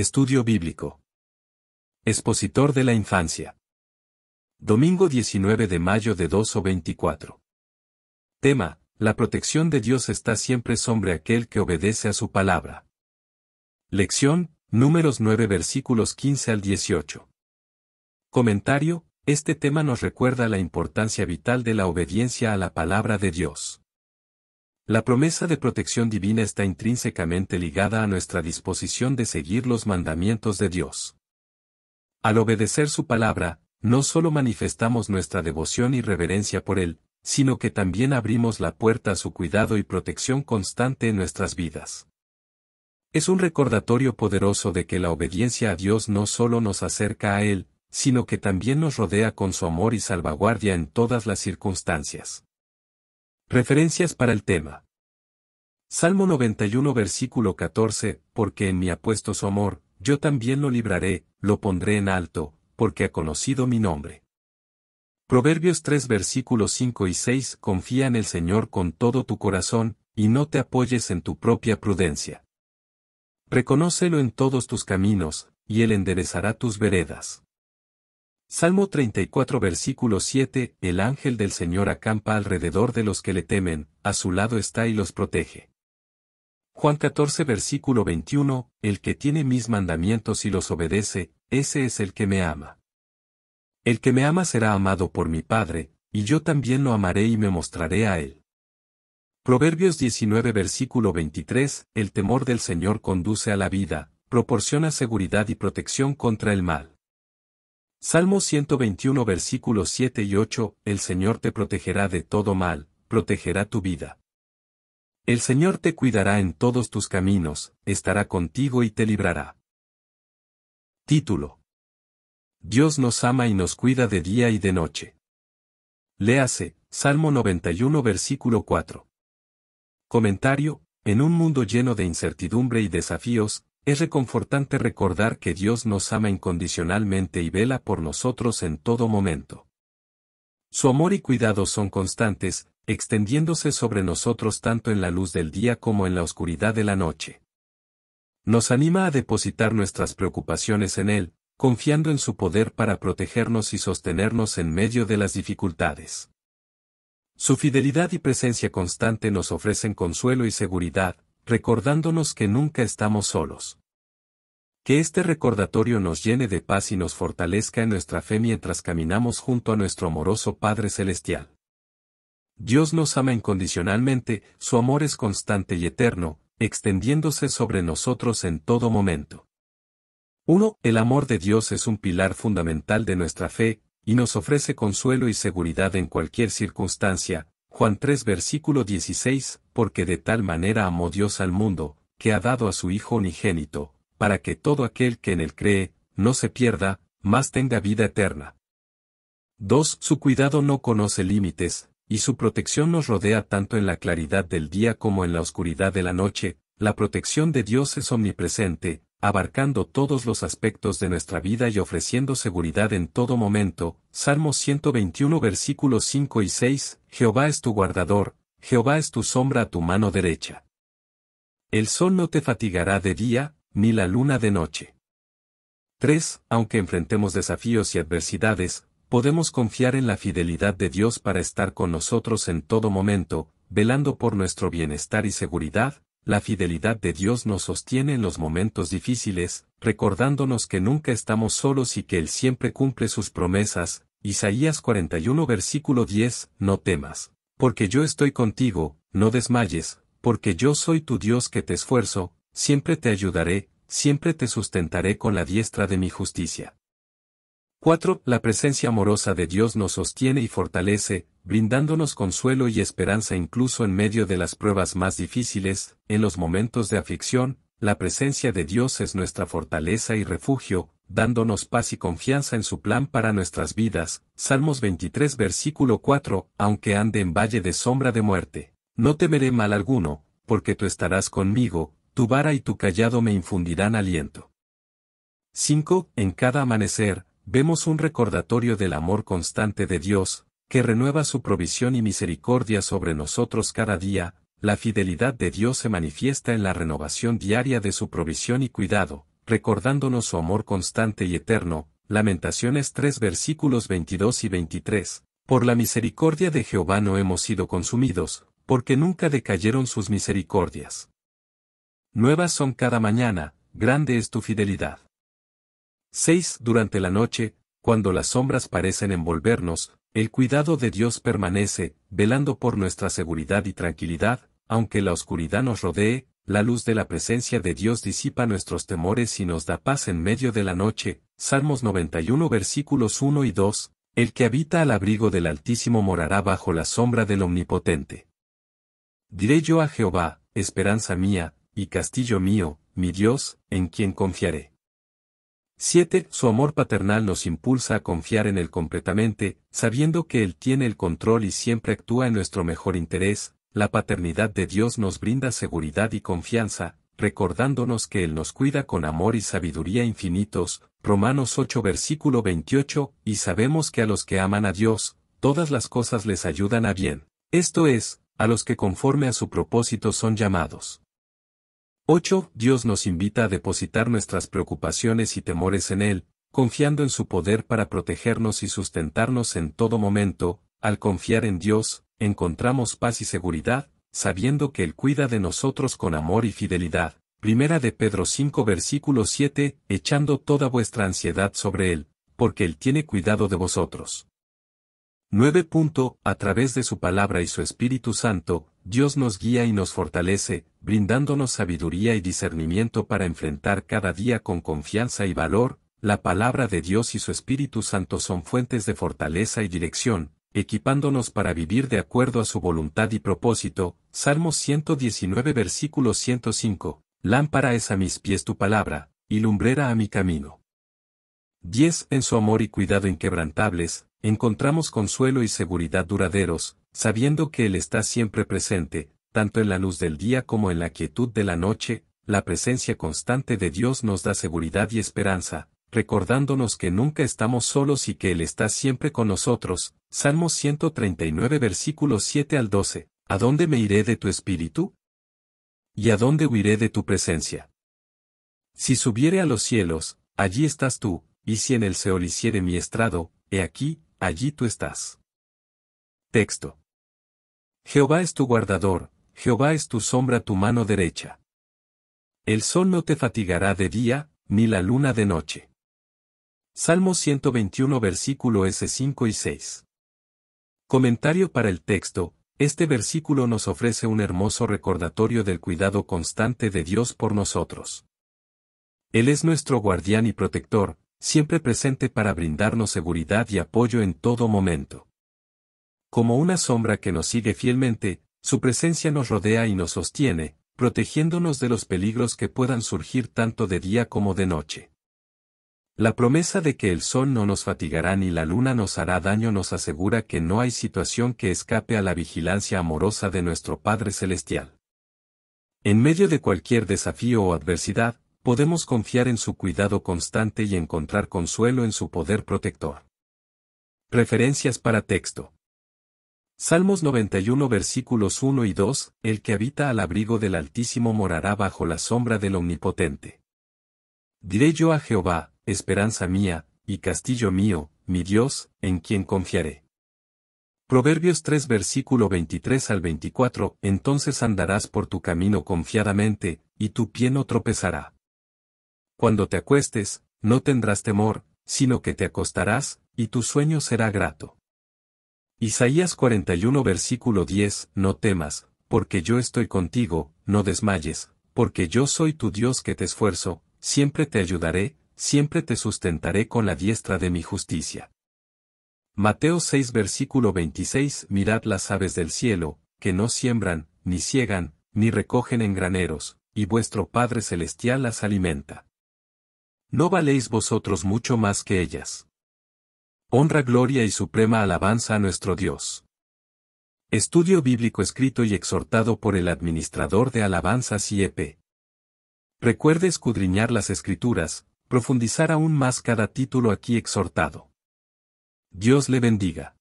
Estudio Bíblico. Expositor de la Infancia. Domingo 19 de mayo de 2 o 24. Tema, la protección de Dios está siempre sobre aquel que obedece a su palabra. Lección, números 9 versículos 15 al 18. Comentario, este tema nos recuerda la importancia vital de la obediencia a la palabra de Dios. La promesa de protección divina está intrínsecamente ligada a nuestra disposición de seguir los mandamientos de Dios. Al obedecer su palabra, no solo manifestamos nuestra devoción y reverencia por Él, sino que también abrimos la puerta a su cuidado y protección constante en nuestras vidas. Es un recordatorio poderoso de que la obediencia a Dios no solo nos acerca a Él, sino que también nos rodea con su amor y salvaguardia en todas las circunstancias. Referencias para el tema. Salmo 91 versículo 14, porque en mi apuesto su amor, yo también lo libraré, lo pondré en alto, porque ha conocido mi nombre. Proverbios 3 versículos 5 y 6, confía en el Señor con todo tu corazón, y no te apoyes en tu propia prudencia. Reconócelo en todos tus caminos, y Él enderezará tus veredas. Salmo 34 versículo 7 El ángel del Señor acampa alrededor de los que le temen, a su lado está y los protege. Juan 14 versículo 21 El que tiene mis mandamientos y los obedece, ese es el que me ama. El que me ama será amado por mi Padre, y yo también lo amaré y me mostraré a él. Proverbios 19 versículo 23 El temor del Señor conduce a la vida, proporciona seguridad y protección contra el mal. Salmo 121 versículos 7 y 8, El Señor te protegerá de todo mal, protegerá tu vida. El Señor te cuidará en todos tus caminos, estará contigo y te librará. Título. Dios nos ama y nos cuida de día y de noche. Léase, Salmo 91 versículo 4. Comentario, en un mundo lleno de incertidumbre y desafíos, es reconfortante recordar que Dios nos ama incondicionalmente y vela por nosotros en todo momento. Su amor y cuidado son constantes, extendiéndose sobre nosotros tanto en la luz del día como en la oscuridad de la noche. Nos anima a depositar nuestras preocupaciones en Él, confiando en su poder para protegernos y sostenernos en medio de las dificultades. Su fidelidad y presencia constante nos ofrecen consuelo y seguridad, recordándonos que nunca estamos solos. Que este recordatorio nos llene de paz y nos fortalezca en nuestra fe mientras caminamos junto a nuestro amoroso Padre Celestial. Dios nos ama incondicionalmente, su amor es constante y eterno, extendiéndose sobre nosotros en todo momento. 1. El amor de Dios es un pilar fundamental de nuestra fe, y nos ofrece consuelo y seguridad en cualquier circunstancia, Juan 3 versículo 16, porque de tal manera amó Dios al mundo, que ha dado a su Hijo unigénito, para que todo aquel que en él cree, no se pierda, mas tenga vida eterna. 2. Su cuidado no conoce límites, y su protección nos rodea tanto en la claridad del día como en la oscuridad de la noche, la protección de Dios es omnipresente, abarcando todos los aspectos de nuestra vida y ofreciendo seguridad en todo momento. Salmo 121 versículos 5 y 6, Jehová es tu guardador, Jehová es tu sombra a tu mano derecha. El sol no te fatigará de día, ni la luna de noche. 3. Aunque enfrentemos desafíos y adversidades, podemos confiar en la fidelidad de Dios para estar con nosotros en todo momento, velando por nuestro bienestar y seguridad. La fidelidad de Dios nos sostiene en los momentos difíciles, recordándonos que nunca estamos solos y que Él siempre cumple sus promesas. Isaías 41 versículo 10, No temas, porque yo estoy contigo, no desmayes, porque yo soy tu Dios que te esfuerzo, siempre te ayudaré, siempre te sustentaré con la diestra de mi justicia. 4. La presencia amorosa de Dios nos sostiene y fortalece, brindándonos consuelo y esperanza incluso en medio de las pruebas más difíciles, en los momentos de aflicción, la presencia de Dios es nuestra fortaleza y refugio, dándonos paz y confianza en su plan para nuestras vidas. Salmos 23 versículo 4, aunque ande en valle de sombra de muerte, no temeré mal alguno, porque tú estarás conmigo, tu vara y tu callado me infundirán aliento. 5. En cada amanecer, vemos un recordatorio del amor constante de Dios, que renueva su provisión y misericordia sobre nosotros cada día, la fidelidad de Dios se manifiesta en la renovación diaria de su provisión y cuidado, recordándonos su amor constante y eterno, Lamentaciones 3 versículos 22 y 23, por la misericordia de Jehová no hemos sido consumidos, porque nunca decayeron sus misericordias. Nuevas son cada mañana, grande es tu fidelidad. 6. Durante la noche, cuando las sombras parecen envolvernos, el cuidado de Dios permanece, velando por nuestra seguridad y tranquilidad, aunque la oscuridad nos rodee, la luz de la presencia de Dios disipa nuestros temores y nos da paz en medio de la noche. Salmos 91 versículos 1 y 2. El que habita al abrigo del Altísimo morará bajo la sombra del Omnipotente. Diré yo a Jehová, esperanza mía, y castillo mío, mi Dios, en quien confiaré. 7. Su amor paternal nos impulsa a confiar en Él completamente, sabiendo que Él tiene el control y siempre actúa en nuestro mejor interés, la paternidad de Dios nos brinda seguridad y confianza, recordándonos que Él nos cuida con amor y sabiduría infinitos, Romanos 8 versículo 28, y sabemos que a los que aman a Dios, todas las cosas les ayudan a bien. Esto es, a los que conforme a su propósito son llamados. 8. Dios nos invita a depositar nuestras preocupaciones y temores en Él, confiando en su poder para protegernos y sustentarnos en todo momento, al confiar en Dios, encontramos paz y seguridad, sabiendo que Él cuida de nosotros con amor y fidelidad. Primera de Pedro 5 versículo 7, echando toda vuestra ansiedad sobre Él, porque Él tiene cuidado de vosotros. 9. A través de su palabra y su Espíritu Santo, Dios nos guía y nos fortalece, brindándonos sabiduría y discernimiento para enfrentar cada día con confianza y valor, la palabra de Dios y su Espíritu Santo son fuentes de fortaleza y dirección, equipándonos para vivir de acuerdo a su voluntad y propósito. Salmos 119 versículo 105. Lámpara es a mis pies tu palabra, y lumbrera a mi camino. 10. En su amor y cuidado inquebrantables, Encontramos consuelo y seguridad duraderos, sabiendo que Él está siempre presente, tanto en la luz del día como en la quietud de la noche, la presencia constante de Dios nos da seguridad y esperanza, recordándonos que nunca estamos solos y que Él está siempre con nosotros. Salmos 139 versículos 7 al 12. ¿A dónde me iré de tu espíritu? ¿Y a dónde huiré de tu presencia? Si subiere a los cielos, allí estás tú, y si en el Seol hiciere mi estrado, he aquí, allí tú estás. Texto. Jehová es tu guardador, Jehová es tu sombra, tu mano derecha. El sol no te fatigará de día, ni la luna de noche. Salmo 121 versículo S5 y 6. Comentario para el texto, este versículo nos ofrece un hermoso recordatorio del cuidado constante de Dios por nosotros. Él es nuestro guardián y protector, siempre presente para brindarnos seguridad y apoyo en todo momento. Como una sombra que nos sigue fielmente, su presencia nos rodea y nos sostiene, protegiéndonos de los peligros que puedan surgir tanto de día como de noche. La promesa de que el sol no nos fatigará ni la luna nos hará daño nos asegura que no hay situación que escape a la vigilancia amorosa de nuestro Padre Celestial. En medio de cualquier desafío o adversidad, podemos confiar en su cuidado constante y encontrar consuelo en su poder protector. Referencias para texto. Salmos 91 versículos 1 y 2, El que habita al abrigo del Altísimo morará bajo la sombra del Omnipotente. Diré yo a Jehová, esperanza mía, y castillo mío, mi Dios, en quien confiaré. Proverbios 3 versículo 23 al 24, Entonces andarás por tu camino confiadamente, y tu pie no tropezará. Cuando te acuestes, no tendrás temor, sino que te acostarás, y tu sueño será grato. Isaías 41 versículo 10, No temas, porque yo estoy contigo, no desmayes, porque yo soy tu Dios que te esfuerzo, siempre te ayudaré, siempre te sustentaré con la diestra de mi justicia. Mateo 6 versículo 26 Mirad las aves del cielo, que no siembran, ni ciegan, ni recogen en graneros, y vuestro Padre Celestial las alimenta. No valéis vosotros mucho más que ellas. Honra, gloria y suprema alabanza a nuestro Dios. Estudio bíblico escrito y exhortado por el administrador de alabanzas IEP. Recuerde escudriñar las escrituras, profundizar aún más cada título aquí exhortado. Dios le bendiga.